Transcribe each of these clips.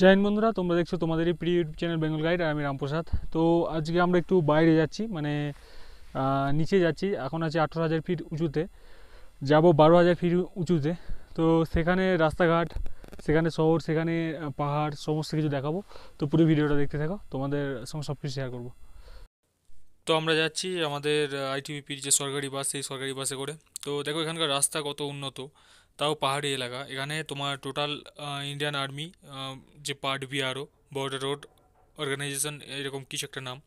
join বন্ধুরা তোমরা দেখছো এই প্রিয় ইউটিউব চ্যানেল বেঙ্গল গাইড আর আমি রামপ্রসাদ তো আজকে আমরা একটু বাইরে যাচ্ছি মানে নিচে যাচ্ছি এখন আছে আঠেরো হাজার ফিট উঁচুতে যাব বারো হাজার ফিট উঁচুতে তো সেখানে রাস্তাঘাট সেখানে শহর সেখানে পাহাড় সমস্ত কিছু দেখাবো তো পুরো ভিডিওটা দেখতে থাকো তোমাদের সঙ্গে সব কিছু শেয়ার করবো তো আমরা যাচ্ছি আমাদের আইটিভিপির যে সরকারি বাস সেই সরকারি বাসে করে তো দেখো এখানকার রাস্তা কত উন্নত তাও পাহাড়ি এলাকা এখানে তোমার টোটাল ইন্ডিয়ান আর্মি যে part BRO border road organisation এরকম কিছু একটা নাম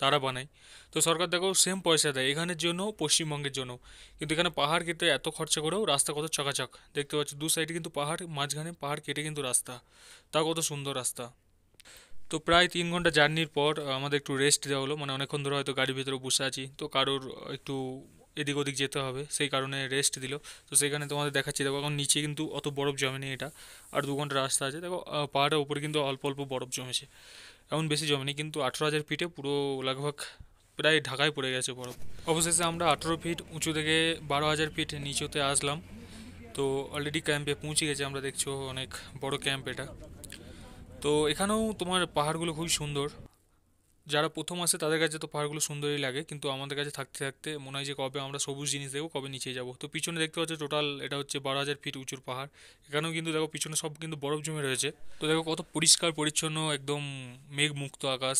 তারা বানায় তো সরকার দেখো সেম পয়সা দেয় এখানের জন্য পশ্চিমবঙ্গের জন্য কিন্তু এখানে পাহাড় কেটে এত খরচা করেও রাস্তা কত চকাচক দেখতে পাচ্ছ দু সাইডে কিন্তু পাহাড় মাঝখানে পাহাড় কেটে কিন্তু রাস্তা তা কত সুন্দর রাস্তা তো প্রায় তিন ঘন্টা জার্নির পর আমাদের একটু রেস্ট দেওয়া হলো মানে অনেকক্ষণ ধরে হয়তো গাড়ির ভিতরে বসে আছি তো কারোর একটু এদিক ওদিক যেতে হবে সেই কারণে রেস্ট দিল তো সেখানে তোমাদের দেখাচ্ছি দেখো এখন নিচে কিন্তু অত বরফ জমেনি এটা আর দু ঘন্টা রাস্তা আছে দেখো পাহাড়ের উপরে কিন্তু অল্প অল্প বরফ জমেছে এমন বেশি জমেনি কিন্তু আঠেরো হাজার ফিটে পুরো লাগভাগ প্রায় ঢাকায় পড়ে গেছে বরফ অবশেষে আমরা আঠেরো ফিট উঁচু থেকে বারো হাজার ফিট নিচুতে আসলাম তো অলরেডি ক্যাম্পে পৌঁছে গেছে আমরা দেখছো অনেক বড় ক্যাম্প এটা তো এখানেও তোমার পাহাড়গুলো খুবই সুন্দর যারা প্রথম আসে তাদের কাছে তো পাহাড়গুলো সুন্দরই লাগে কিন্তু আমাদের কাছে থাকতে থাকতে মনে হয় যে কবে আমরা সবুজ জিনিস দেখবো কবে নিচে যাবো তো পিছনে দেখতে পাচ্ছ টোটাল এটা হচ্ছে বারো হাজার ফিট উঁচুর পাহাড় এখানেও কিন্তু দেখো পিছনে সব কিন্তু বরফ জমে রয়েছে তো দেখো কত পরিষ্কার পরিচ্ছন্ন একদম মেঘ মুক্ত আকাশ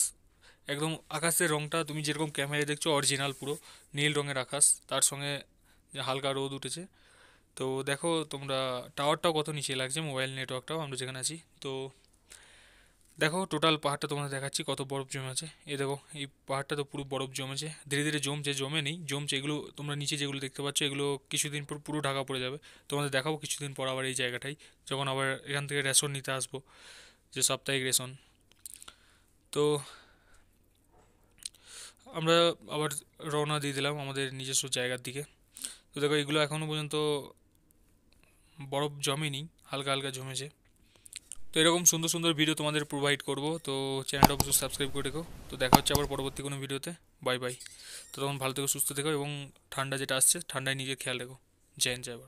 একদম আকাশের রঙটা তুমি যেরকম ক্যামেরায় দেখছো অরিজিনাল পুরো নীল রঙের আকাশ তার সঙ্গে হালকা রোদ উঠেছে তো দেখো তোমরা টাওয়ারটাও কত নিচে লাগছে মোবাইল নেটওয়ার্কটাও আমরা যেখানে আছি তো দেখো টোটাল পাহাড়টা তোমাদের দেখাচ্ছি কত বরফ জমেছে এই দেখো এই পাহাড়টা তো পুরো বরফ জমেছে ধীরে ধীরে জমছে জমে নেই জমছে এগুলো তোমরা নিচে যেগুলো দেখতে পাচ্ছ এগুলো কিছুদিন পর পুরো ঢাকা পড়ে যাবে তোমাদের দেখাবো কিছুদিন পর আবার এই জায়গাটাই যখন আবার এখান থেকে রেশন নিতে আসবো যে সাপ্তাহিক রেশন তো আমরা আবার রওনা দিয়ে দিলাম আমাদের নিজস্ব জায়গার দিকে তো দেখো এগুলো এখনও পর্যন্ত বরফ জমেনি হালকা হালকা জমেছে তো এরকম সুন্দর সুন্দর ভিডিও তোমাদের প্রোভাইড করব তো চ্যানেলটা অবশ্যই সাবস্ক্রাইব করে রেখো তো দেখা হচ্ছে আবার পরবর্তী কোনো ভিডিওতে বাই বাই তো তখন ভালো থেকো সুস্থ থেকো এবং ঠান্ডা যেটা আসছে ঠান্ডায় নিজের খেয়াল রেখো জয় জয়